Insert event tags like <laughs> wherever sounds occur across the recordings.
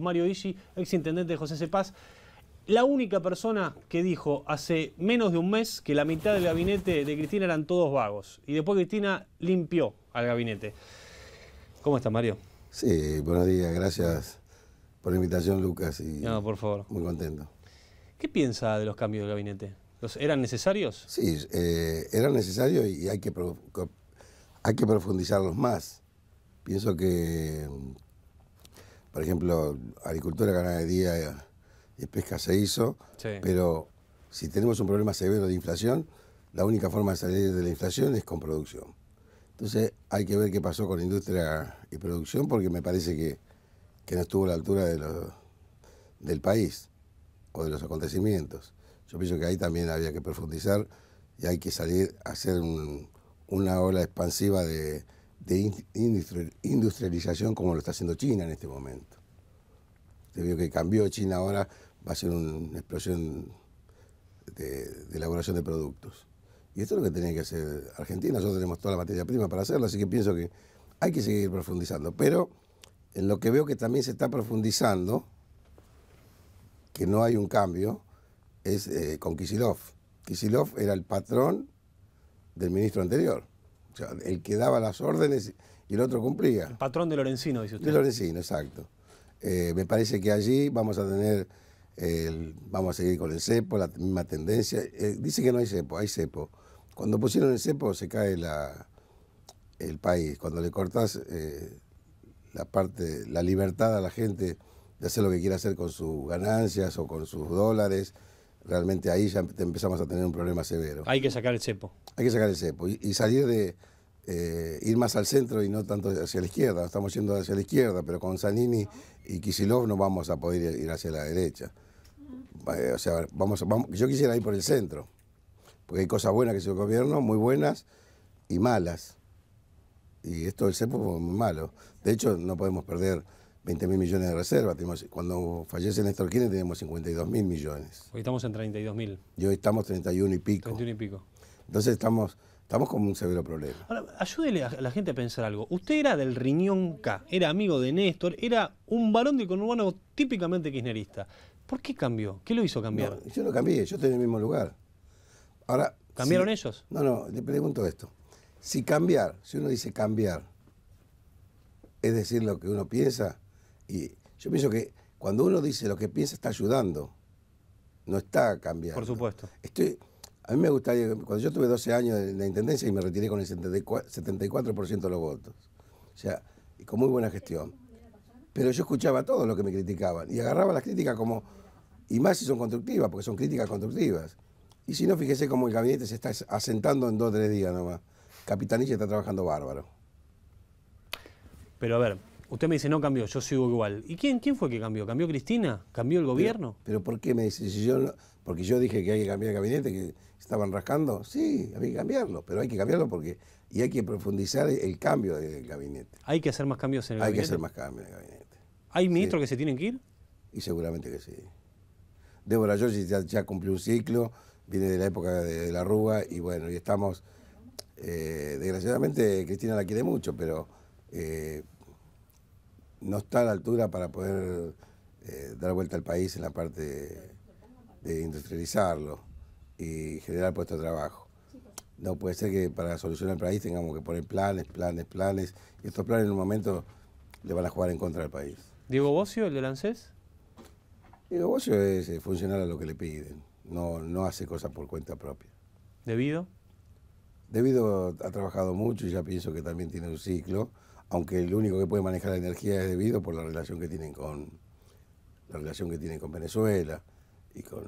Mario Ishi, ex intendente José Cepaz, la única persona que dijo hace menos de un mes que la mitad del gabinete de Cristina eran todos vagos. Y después Cristina limpió al gabinete. ¿Cómo está, Mario? Sí, buenos días, gracias por la invitación, Lucas. Y no, por favor. Muy contento. ¿Qué piensa de los cambios del gabinete? ¿Eran necesarios? Sí, eh, eran necesarios y hay que, hay que profundizarlos más. Pienso que por ejemplo, agricultura, ganadería y pesca se hizo, pero si tenemos un problema severo de inflación, la única forma de salir de la inflación es con producción. Entonces hay que ver qué pasó con industria y producción porque me parece que, no estuvo a la altura de del país o de los acontecimientos. Yo pienso que ahí también había que profundizar y hay que salir a hacer una ola expansiva de, de industrialización como lo está haciendo China en este momento. Se vio que cambió China ahora, va a ser una explosión de, elaboración de productos. Y esto es lo que tenía que hacer Argentina, nosotros tenemos toda la materia prima para hacerlo, así que pienso que hay que seguir profundizando. Pero en lo que veo que también se está profundizando, que no hay un cambio, es eh, con Kisilov. Kisilov era el patrón del ministro anterior el que daba las órdenes y el otro cumplía. El patrón de Lorenzino, dice usted. De Lorenzino, exacto. Eh, me parece que allí vamos a tener, el, vamos a seguir con el cepo, la misma tendencia. Eh, dice que no hay cepo, hay cepo. Cuando pusieron el cepo se cae el país. Cuando le cortas eh, la parte, la libertad a la gente de hacer lo que quiera hacer con sus ganancias o con sus dólares, realmente ahí ya empezamos a tener un problema severo. Hay que sacar el cepo. Hay que sacar el cepo y, salir de eh, ir más al centro y no tanto hacia la izquierda. Estamos yendo hacia la izquierda, pero con Zanini y Kisilov no vamos a poder ir hacia la derecha. Eh, o sea, vamos, yo quisiera ir por el centro, porque hay cosas buenas que se el gobierno, muy buenas y malas. Y esto del cepo es muy malo. De hecho, no podemos perder 20 mil millones de reservas. cuando fallece Néstor Kirchner tenemos 52 mil millones. Hoy estamos en 32 mil. Y hoy estamos 31 y pico. 31 y pico. Entonces estamos, estamos con un severo problema. Ahora, ayúdele a la gente a pensar algo. Usted era del riñón K, era amigo de Néstor, era un varón de conurbano típicamente kirchnerista. ¿Por qué cambió? ¿Qué lo hizo cambiar? yo no cambié, yo estoy en el mismo lugar. Ahora, ¿Cambiaron ellos? No, no, le pregunto esto. Si cambiar, si uno dice cambiar, es decir lo que uno piensa, y yo pienso que cuando uno dice lo que piensa está ayudando, no está cambiando. Por supuesto. Estoy, a mí me gustaría, cuando yo tuve 12 años en la Intendencia y me retiré con el 74% de los votos, o sea, con muy buena gestión. Pero yo escuchaba todo lo que me criticaban y agarraba las críticas como, y más si son constructivas, porque son críticas constructivas. Y si no, fíjese cómo el gabinete se está asentando en dos o tres días nomás. Capitanilla está trabajando bárbaro. Pero a ver, Usted me dice, no cambió, yo sigo igual. ¿Y quién, quién fue que cambió? ¿Cambió Cristina? ¿Cambió el gobierno? ¿Pero, por qué me dice? yo no, porque yo dije que hay que cambiar el gabinete, que estaban rascando. Sí, hay que cambiarlo, pero hay que cambiarlo porque... Y hay que profundizar el cambio del gabinete. ¿Hay que hacer más cambios en el hay gabinete? Hay que hacer más cambios en el gabinete. ¿Hay ministros que se tienen que ir? Y seguramente que sí. Débora Giorgi ya, cumplió un ciclo, viene de la época de, la Rúa y bueno, y estamos... Eh, desgraciadamente Cristina la quiere mucho, pero... Eh, no está a la altura para poder eh, dar vuelta al país en la parte de, industrializarlo y generar puestos de trabajo. No puede ser que para solucionar el país tengamos que poner planes, planes, planes, y estos planes en un momento le van a jugar en contra del país. ¿Diego Bocio, el de Lancés? Diego Bocio es eh, funcionar a lo que le piden, no, no hace cosas por cuenta propia. ¿Debido? Debido ha trabajado mucho y ya pienso que también tiene un ciclo aunque el único que puede manejar la energía es debido por la relación que tienen con la relación que tienen con Venezuela y con,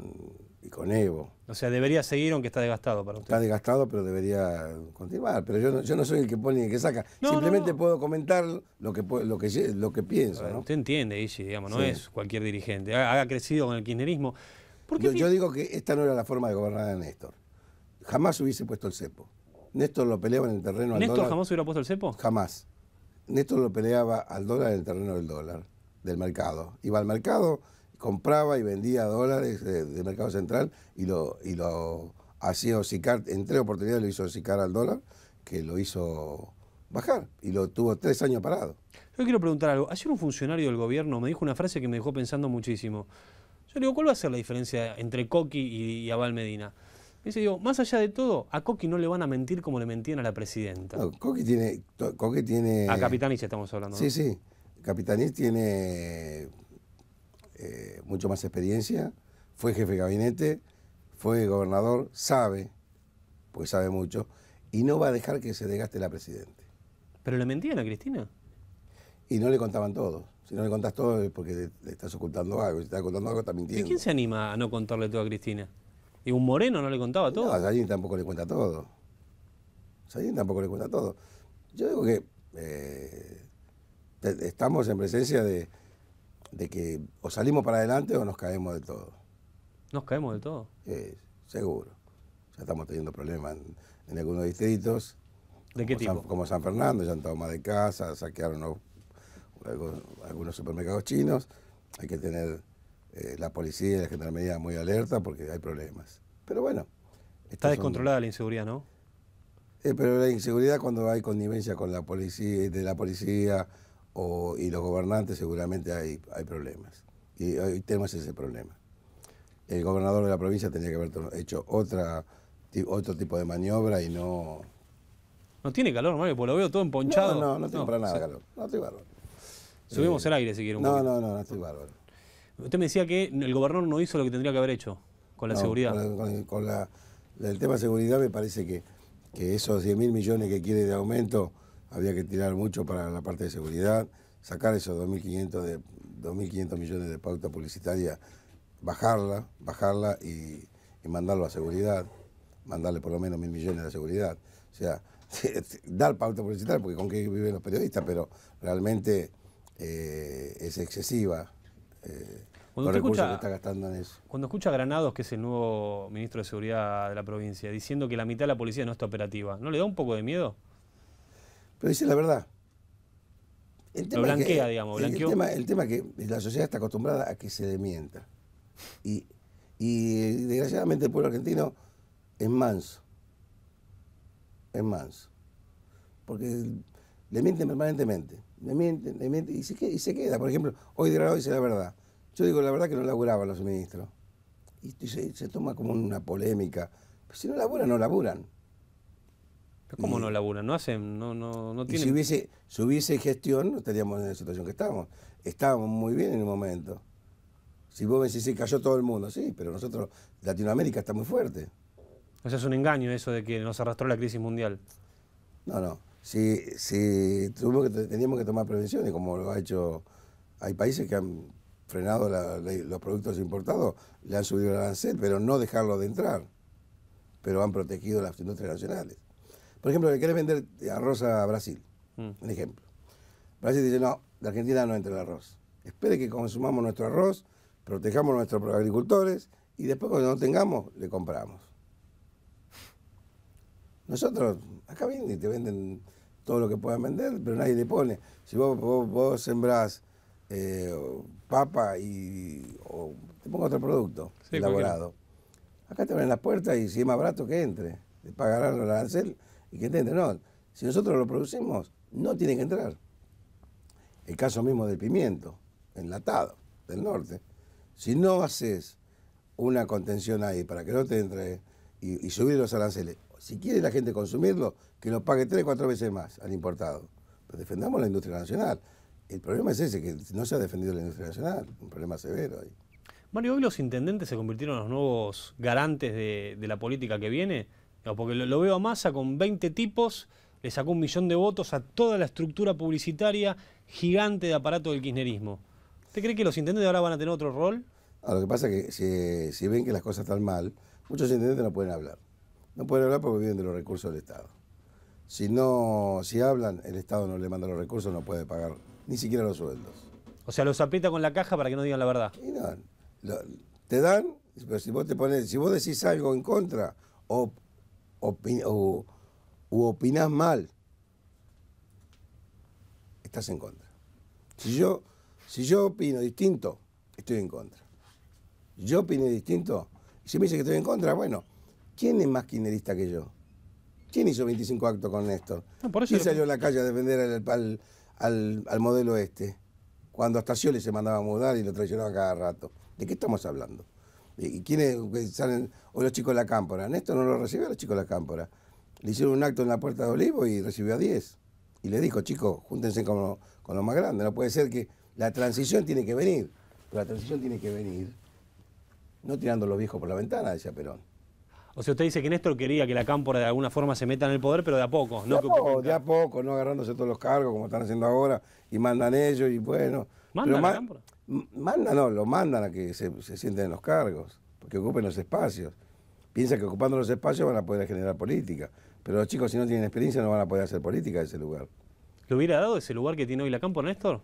con Evo. O sea, debería seguir aunque está desgastado para usted. Está desgastado, pero debería continuar. Pero yo no, soy el que pone ni el que saca. Simplemente puedo comentar lo que lo que, lo que pienso. usted entiende, Ishi, digamos, no es cualquier dirigente. Ha, crecido con el kirchnerismo. Yo, digo que esta no era la forma de gobernar a Néstor. Jamás hubiese puesto el cepo. Néstor lo peleaba en el terreno. ¿Néstor jamás hubiera puesto el cepo? Jamás. Néstor lo peleaba al dólar en el terreno del dólar, del mercado. Iba al mercado, compraba y vendía dólares eh, del mercado central y lo, y lo hacía hocicar, en tres oportunidades lo hizo hocicar al dólar, que lo hizo bajar y lo tuvo tres años parado. Yo quiero preguntar algo. Hace un funcionario del gobierno me dijo una frase que me dejó pensando muchísimo. Yo le digo, ¿cuál va a ser la diferencia entre Coqui y, y Aval Medina? Dice, más allá de todo, a Coqui no le van a mentir como le mentían a la presidenta. Coqui tiene, Coqui tiene... A Capitanich estamos hablando. Sí, sí. Capitanich tiene eh, mucho más experiencia, fue jefe de gabinete, fue gobernador, sabe, pues sabe mucho, y no va a dejar que se desgaste la presidenta. ¿Pero le mentían a Cristina? Y no le contaban todo. Si no le contás todo es porque le, estás ocultando algo. Si estás ocultando algo, está mintiendo. ¿Y quién se anima a no contarle todo a Cristina? Y un moreno no le contaba todo. No, tampoco le cuenta todo. Sayin tampoco le cuenta todo. Yo digo que eh, estamos en presencia de, que o salimos para adelante o nos caemos de todo. ¿Nos caemos de todo? Sí, seguro. Ya estamos teniendo problemas en, algunos distritos. ¿De qué tipo? como San Fernando, ya han tomado más de casa, saquearon algunos supermercados chinos. Hay que tener eh, la policía y la gendarmería muy alerta porque hay problemas. Pero bueno. Está descontrolada la inseguridad, ¿no? Eh, pero la inseguridad cuando hay connivencia con la policía, de la policía o, y los gobernantes seguramente hay, hay problemas. Y hoy tenemos ese problema. El gobernador de la provincia tenía que haber hecho otra, otro tipo de maniobra y no... No tiene calor, Mario, porque lo veo todo emponchado. No, no, no para nada calor. No estoy bárbaro. Subimos el eh, aire si quieren. No, no, no, no estoy bárbaro. Usted me decía que el gobernador no hizo lo que tendría que haber hecho con la seguridad. Con, el tema de seguridad me parece que, esos 10 mil millones que quiere de aumento había que tirar mucho para la parte de seguridad, sacar esos 2.500 2.500 millones de pauta publicitaria, bajarla, bajarla y, mandarlo a seguridad, mandarle por lo menos mil millones de seguridad. O sea, <laughs> dar pauta publicitaria, porque con qué viven los periodistas, pero realmente eh, es excesiva. Eh, cuando escucha, Granados, que es el nuevo ministro de Seguridad de la provincia, diciendo que la mitad de la policía no está operativa, ¿no le da un poco de miedo? Pero dice la verdad. El tema Lo blanquea, digamos. Eh, el, tema, es que la sociedad está acostumbrada a que se demienta. Y, desgraciadamente el pueblo argentino es manso. Es manso. Porque le mienten permanentemente. Le mienten, le mienten. Y se, queda. Por ejemplo, hoy de dice la verdad. Yo digo, la verdad que no laburaban los ministros. Y, se, toma como una polémica. si no laburan, no laburan. ¿Cómo no laburan? No hacen, no, no, no tienen. si hubiese, gestión, no estaríamos en la situación que estamos. Estábamos muy bien en el momento. Si vos me decís, cayó todo el mundo, sí, pero nosotros, Latinoamérica está muy fuerte. O sea, es un engaño eso de que nos arrastró la crisis mundial. No, no. Si, si tuvimos que, teníamos que tomar prevenciones, como lo ha hecho. Hay países que han frenado los productos importados, le han subido el arancel, pero no dejarlo de entrar. Pero han protegido las industrias nacionales. Por ejemplo, le querés vender arroz a Brasil, mm. un ejemplo. Brasil dice, no, la Argentina no entra el arroz. Espere que consumamos nuestro arroz, protejamos a nuestros agricultores y después cuando no tengamos, le compramos. Nosotros, acá vienen y te venden todo lo que puedan vender, pero nadie le pone. Si vos, vos, sembrás eh, papa y te pongo otro producto elaborado. Acá te abren la puerta y si es más barato que entre, te pagarán el arancel y que te No, si nosotros lo producimos, no tiene que entrar. El caso mismo del pimiento, enlatado, del norte. Si no haces una contención ahí para que no te entre y, subir los aranceles, si quiere la gente consumirlo, que lo pague tres o cuatro veces más al importado. defendamos la industria nacional. El problema es ese, que no se ha defendido la industria nacional, un problema severo ahí. Mario, hoy los intendentes se convirtieron en los nuevos garantes de, la política que viene, porque lo, veo a Massa con 20 tipos, le sacó un millón de votos a toda la estructura publicitaria gigante de aparato del kirchnerismo. ¿Usted cree que los intendentes ahora van a tener otro rol? A ah, lo que pasa es que si, si ven que las cosas están mal, muchos intendentes no pueden hablar. No pueden hablar porque viven de los recursos del Estado. Si no, si hablan, el Estado no le manda los recursos, no puede pagar ni siquiera los sueldos. O sea, los aprieta con la caja para que no digan la verdad. no, te dan, pero si vos te pones, si vos decís algo en contra o, opinás mal, estás en contra. Si yo, si yo opino distinto, estoy en contra. Yo opino distinto, si me dice que estoy en contra, bueno, ¿quién es más kirchnerista que yo? ¿Quién hizo 25 actos con Néstor? ¿Quién salió a la calle a defender al, pal al, modelo este, cuando hasta le se mandaba a mudar y lo traicionaban cada rato. ¿De qué estamos hablando? ¿Y quiénes salen? O los chicos de la cámpora. Néstor no lo recibió a los chicos de la cámpora. Le hicieron un acto en la puerta de Olivo y recibió a 10. Y le dijo, chicos, júntense con, con los más grandes. No puede ser que la transición tiene que venir. Pero la transición tiene que venir no tirando a los viejos por la ventana, decía Perón. O sea, usted dice que Néstor quería que la cámpora de alguna forma se meta en el poder, pero de a poco, ¿no? De a poco, no agarrándose todos los cargos como están haciendo ahora y mandan ellos y bueno. ¿Mandan a la cámpora? Mandan, no, lo mandan a que se, sienten en los cargos, porque ocupen los espacios. Piensa que ocupando los espacios van a poder generar política, pero los chicos si no tienen experiencia no van a poder hacer política en ese lugar. ¿Le hubiera dado ese lugar que tiene hoy la cámpora, Néstor?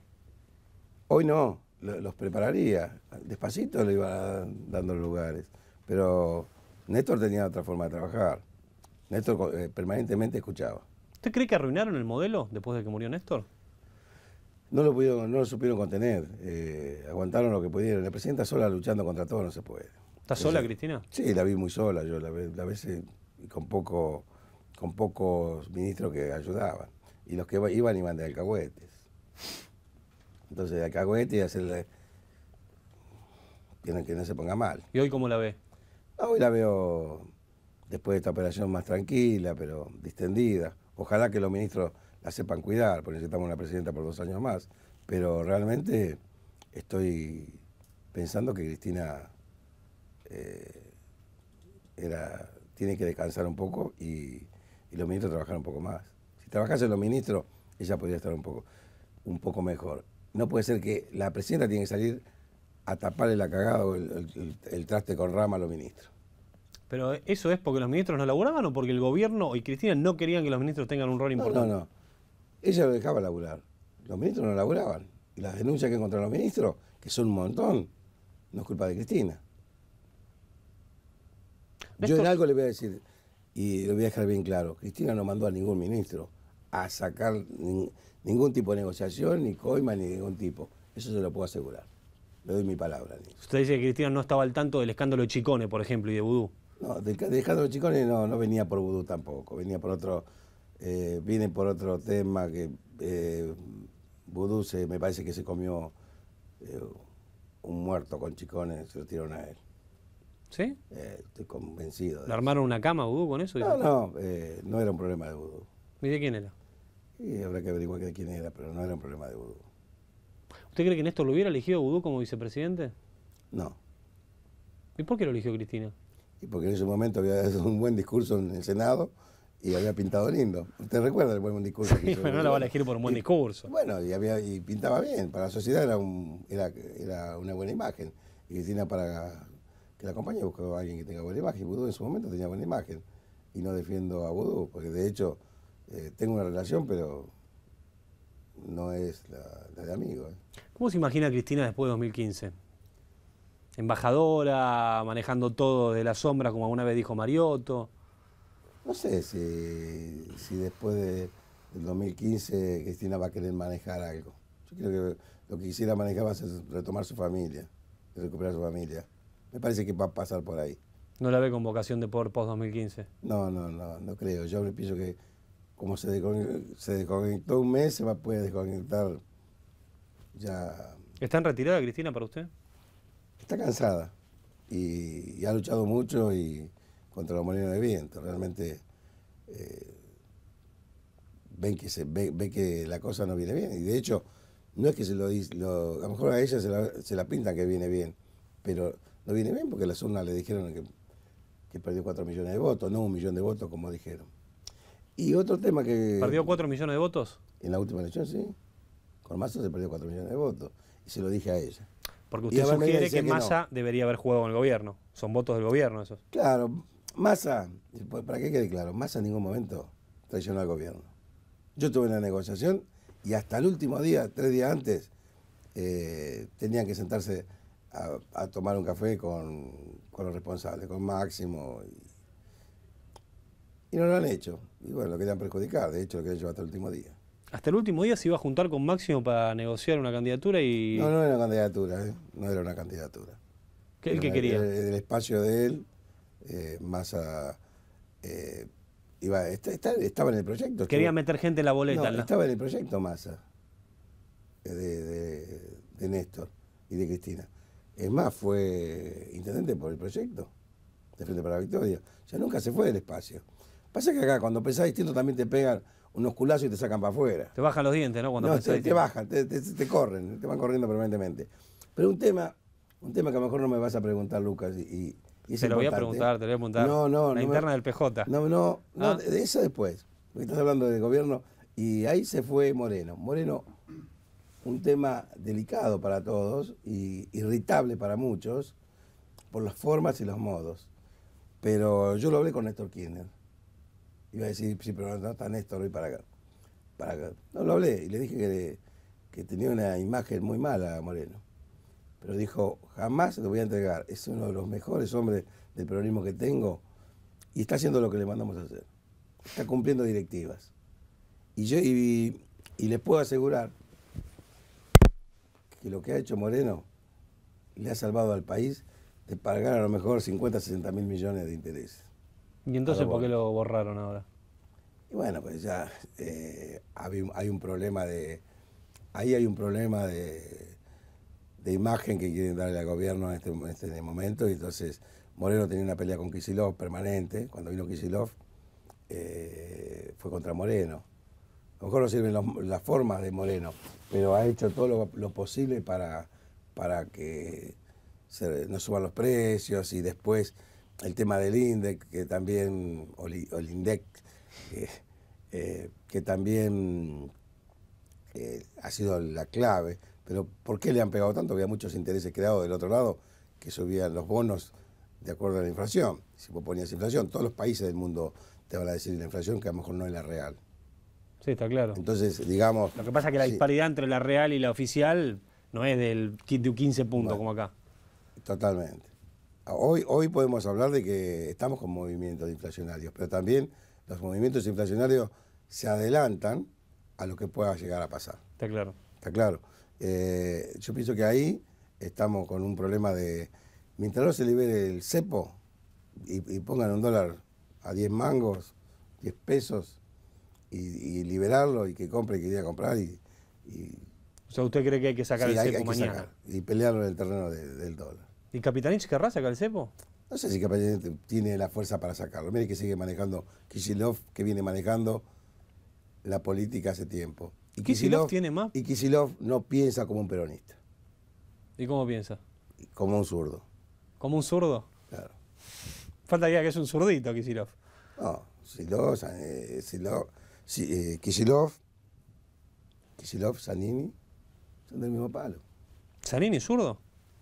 Hoy no, los prepararía. Despacito le iba dando los lugares, pero Néstor tenía otra forma de trabajar. Néstor eh, permanentemente escuchaba. ¿Usted cree que arruinaron el modelo después de que murió Néstor? No lo, pudieron, no lo supieron contener, eh, aguantaron lo que pudieron. La presidenta sola luchando contra todo no se puede. ¿Está sola, Cristina? Sí, la vi muy sola, yo la, la veces con poco con pocos ministros que ayudaban. Y los que iban iban de alcahuetes. Entonces, de alcahuetes y hacerle... Tienen que no se ponga mal. ¿Y hoy cómo la ve? hoy la veo, después de esta operación, más tranquila, pero distendida. Ojalá que los ministros la sepan cuidar, porque necesitamos una presidenta por dos años más. Pero realmente estoy pensando que Cristina eh, tiene que descansar un poco y, y, los ministros trabajar un poco más. Si trabajasen los ministros, ella podría estar un poco, un poco mejor. No puede ser que la presidenta tiene que salir a taparle la cagada el, el, traste con rama a los ministros. Pero eso es porque los ministros no laburaban o porque el gobierno y Cristina no querían que los ministros tengan un rol importante. No, no, no. Ella lo dejaba laburar. Los ministros no laburaban. Y las denuncias que contra los ministros, que son un montón, no es culpa de Cristina. Yo en algo le voy a decir, y lo voy a dejar bien claro, Cristina no mandó a ningún ministro a sacar ningún tipo de negociación, ni coima, ni ningún tipo. Eso se lo puedo asegurar. Le doy mi palabra. Usted dice que Cristiano no estaba al tanto del escándalo de Chicone, por ejemplo, y de Vudú. No, del, escándalo de Chicone no, no venía por Vudú tampoco. Venía por otro. Eh, viene por otro tema que. Eh, Vudú me parece que se comió eh, un muerto con Chicone, se lo tiraron a él. ¿Sí? Eh, estoy convencido. De ¿Le armaron una cama a Vudú con eso? No, no, no era un problema de Vudú. ¿Y de quién era? Y habrá que averiguar de quién era, pero no era un problema de Vudú. ¿Usted cree que Néstor lo hubiera elegido a como vicepresidente? No. ¿Y por qué lo eligió Cristina? Y porque en ese momento había hecho un buen discurso en el Senado y había pintado lindo. ¿Usted recuerda el buen discurso? que hizo pero no lo va a elegir por un buen discurso. Bueno, y, había, y pintaba bien. Para la sociedad era, un, era, una buena imagen. Y Cristina para que la compañía buscó a alguien que tenga buena imagen. Budú en su momento tenía buena imagen. Y no defiendo a Vudú, porque de hecho eh, tengo una relación, pero no es la, de amigo. ¿eh? ¿Cómo se imagina Cristina después de 2015? Embajadora, manejando todo de la sombra, como alguna vez dijo Mariotto. No sé si, después de, 2015 Cristina va a querer manejar algo. Yo creo que lo que quisiera manejar va a ser retomar su familia, recuperar su familia. Me parece que va a pasar por ahí. ¿No la ve con vocación de por post-2015? No, no, no, no creo. Yo pienso que como se, desconectó, un mes, se va a poder desconectar ya. ¿Está en retirada Cristina para usted? Está cansada y, ha luchado mucho y contra los molinos de viento. Realmente eh, ven que se ve, que la cosa no viene bien. Y de hecho, no es que se lo dice, a lo mejor a ella se la, se la pintan que viene bien, pero no viene bien porque las urnas le dijeron que, que perdió cuatro millones de votos, no un millón de votos como dijeron. Y otro tema que... ¿Perdió 4 millones de votos? En la última elección, sí. Con Massa se perdió cuatro millones de votos. Y se lo dije a ella. Porque usted sugiere que, Massa debería haber jugado con el gobierno. Son votos del gobierno esos. Claro, Massa, pues, para que quede claro, Massa en ningún momento traicionó al gobierno. Yo tuve una negociación y hasta el último día, tres días antes, eh, tenían que sentarse a, tomar un café con, con los responsables, con Máximo y no lo han hecho. Y bueno, lo querían perjudicar, de hecho lo querían llevar hasta el último día. Hasta el último día se iba a juntar con Máximo para negociar una candidatura y... No, no era una candidatura, ¿eh? no era una candidatura. ¿Qué, quería? el espacio de él, eh, eh iba, estaba en el proyecto. Quería meter gente en la boleta. No, Estaba en el proyecto Massa, eh, de, de, de Néstor y de Cristina. Es más, fue intendente por el proyecto, de Frente para la Victoria. sea, nunca se fue del espacio. Pasa que acá cuando pensás distinto también te pegan unos culazos y te sacan para afuera. Te bajan los dientes, ¿no? Cuando no, te, te, bajan, te, te, corren, te van corriendo permanentemente. Pero un tema, un tema que a lo mejor no me vas a preguntar, Lucas, y, y Te lo voy a ¿eh? preguntar, te lo voy a preguntar. No, no, La interna del PJ. No, no, no, ¿Ah? de eso después. Porque estás hablando de gobierno y ahí se fue Moreno. Moreno, un tema delicado para todos y irritable para muchos por las formas y los modos. Pero yo lo hablé con Néstor Kirchner Iba a decir, sí, pero no está Néstor hoy para acá. Para No, lo hablé y le dije que, tenía una imagen muy mala a Moreno. Pero dijo, jamás lo voy a entregar. Es uno de los mejores hombres del peronismo que tengo y está haciendo lo que le mandamos a hacer. Está cumpliendo directivas. Y yo y, y les puedo asegurar que lo que ha hecho Moreno le ha salvado al país de pagar a lo mejor 50, 60 mil millones de intereses. ¿Y entonces por qué lo borraron ahora? Y bueno, pues ya eh, hay, un problema de. Ahí hay un problema de, imagen que quieren darle al gobierno en este, este momento. Y entonces Moreno tenía una pelea con Kisilov permanente. Cuando vino Kisilov, eh, fue contra Moreno. A lo mejor no sirven las formas de Moreno, pero ha hecho todo lo, posible para, para que no suban los precios y después el tema del INDEC, que también, el INDEC, que eh, también eh, ha sido la clave. Pero ¿por qué le han pegado tanto? Había muchos intereses creados del otro lado que subían los bonos de acuerdo a la inflación. Si vos ponías inflación, todos los países del mundo te van a decir la inflación que a lo mejor no es la real. Sí, está claro. Entonces, digamos... Lo que pasa es que la disparidad entre la real y la oficial no es del 15 puntos como acá. Totalmente. Hoy, hoy podemos hablar de que estamos con movimientos inflacionarios, pero también los movimientos inflacionarios se adelantan a lo que pueda llegar a pasar. Está claro. Está claro. Eh, yo pienso que ahí estamos con un problema de, mientras no se libere el cepo y, pongan un dólar a 10 mangos, 10 pesos, y, liberarlo y que compre y que a comprar. Y, o sea, ¿usted cree que hay que sacar el cepo mañana? y pelearlo en el terreno del dólar. ¿Y Capitanich querrá sacar el cepo? No sé si Capitanich tiene la fuerza para sacarlo. Mire que sigue manejando Kishilov, que viene manejando la política hace tiempo. Y Kisilov tiene más. Y Kishilov no piensa como un peronista. ¿Y cómo piensa? Como un zurdo. ¿Como un zurdo? Claro. Faltaría que es un zurdito Kishilov. No, eh, eh, Kishilov, son del mismo palo. ¿Sanini, zurdo?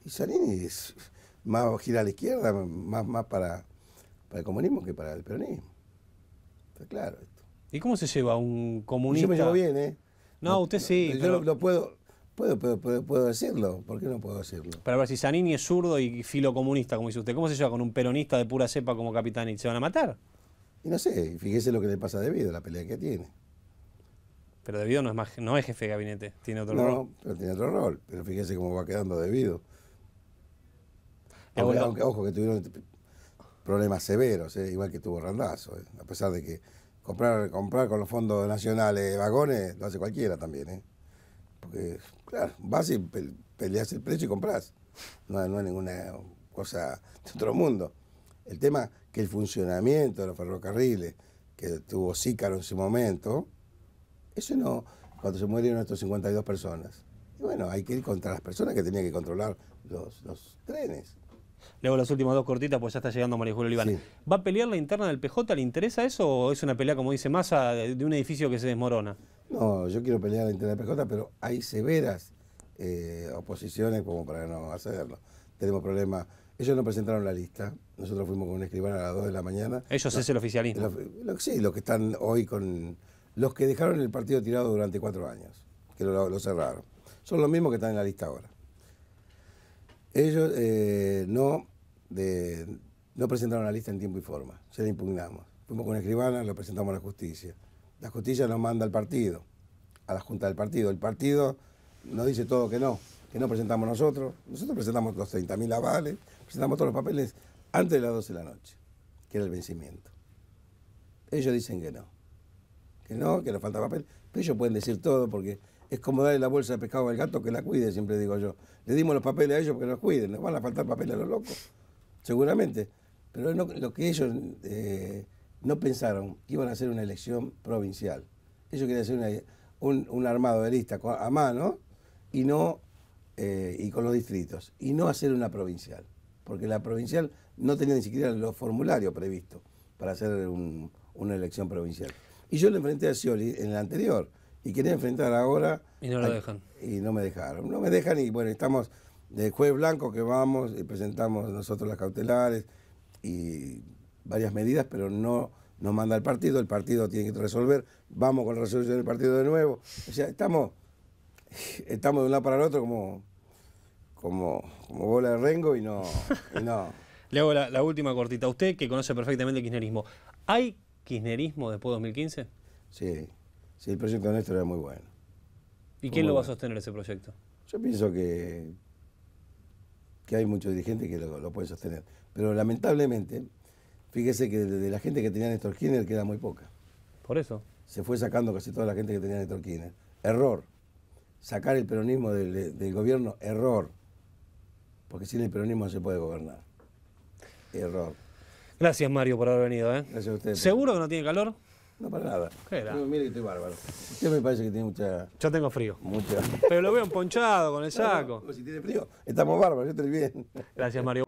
Y Zanini es más gira a la izquierda, más, más para, para el comunismo que para el peronismo. Está claro esto. ¿Y cómo se lleva un comunista? Yo me llevo bien, ¿eh? No, usted sí. Yo lo, puedo, puedo, puedo, puedo, decirlo. ¿Por qué no puedo decirlo? para ver, si Zanini es zurdo y filocomunista, como dice usted, ¿cómo se lleva con un peronista de pura cepa como capitán y se van a matar? Y no sé, fíjese lo que le pasa a Debido, la pelea que tiene. Pero Debido no es, más, no es jefe de gabinete, tiene otro rol. No, pero tiene otro rol. Pero fíjese cómo va quedando Debido ojo, que tuvieron problemas severos, eh, igual que tuvo Randazo, eh. a pesar de que comprar, comprar con los fondos nacionales vagones lo hace cualquiera también. Eh, porque, claro, vas y peleas el precio y compras. No, no es ninguna cosa de otro mundo. El tema que el funcionamiento de los ferrocarriles que tuvo Sícaro en su momento, eso no, cuando se murieron estos 52 personas. Y bueno, hay que ir contra las personas que tenían que controlar los, los trenes. Luego las últimas dos cortitas, pues ya está llegando María Julia ¿Va a pelear la interna del PJ? ¿Le interesa eso o es una pelea, como dice Massa, de, un edificio que se desmorona? No, yo quiero pelear la interna del PJ, pero hay severas eh, oposiciones como para no hacerlo. Tenemos problemas. Ellos no presentaron la lista. Nosotros fuimos con un escribano a las 2 de la mañana. Ellos es el oficialismo. sí, los que están hoy con. Los que dejaron el partido tirado durante cuatro años, que lo cerraron. Son los mismos que están en la lista ahora. Ellos eh, no, de, no presentaron la lista en tiempo y forma, se la impugnamos. Fuimos con escribana, lo presentamos a la justicia. La justicia nos manda al partido, a la junta del partido. El partido nos dice todo que no, que no presentamos nosotros. Nosotros presentamos los 30.000 avales, presentamos todos los papeles antes de las 12 de la noche, que era el vencimiento. Ellos dicen que no, que no, que nos falta papel, pero ellos pueden decir todo porque es como darle la bolsa de pescado al gato que la cuide, siempre digo yo. Le dimos los papeles a ellos porque los cuiden, les van a faltar papeles a los locos, seguramente. Pero lo que ellos eh, no pensaron, que iban a hacer una elección provincial. Ellos querían hacer un, armado de lista a mano y no eh, y con los distritos, y no hacer una provincial, porque la provincial no tenía ni siquiera los formularios previstos para hacer una elección provincial. Y yo le enfrenté a Scioli en el anterior y quería enfrentar ahora. Y no lo dejan. Y no me dejaron. No me dejan y bueno, estamos de juez blanco que vamos y presentamos nosotros las cautelares y varias medidas, pero no nos manda el partido, el partido tiene que resolver, vamos con la resolución del partido de nuevo. O sea, estamos, estamos de un lado para el otro como, como, bola de rengo y no. <laughs> Le hago la, última cortita. Usted que conoce perfectamente el kirchnerismo, ¿hay kirchnerismo después de 2015? Sí. Sí, el proyecto de Néstor era muy bueno. ¿Y quién lo va a sostener ese proyecto? Yo pienso que, que hay muchos dirigentes que lo, lo pueden sostener. Pero lamentablemente, fíjese que de, la gente que tenía Néstor Kirchner queda muy poca. Por eso. Se fue sacando casi toda la gente que tenía Néstor Kirchner. Error. Sacar el peronismo del, gobierno, error. Porque sin el peronismo no se puede gobernar. Error. Gracias, Mario, por haber venido. ¿eh? Gracias a ustedes. ¿Seguro que no tiene calor? No, para nada. mira que estoy bárbaro. Yo me parece que tiene mucha. Yo tengo frío. mucho Pero lo veo emponchado con el saco. si tiene frío, estamos bárbaros, yo estoy bien. Gracias, Mario.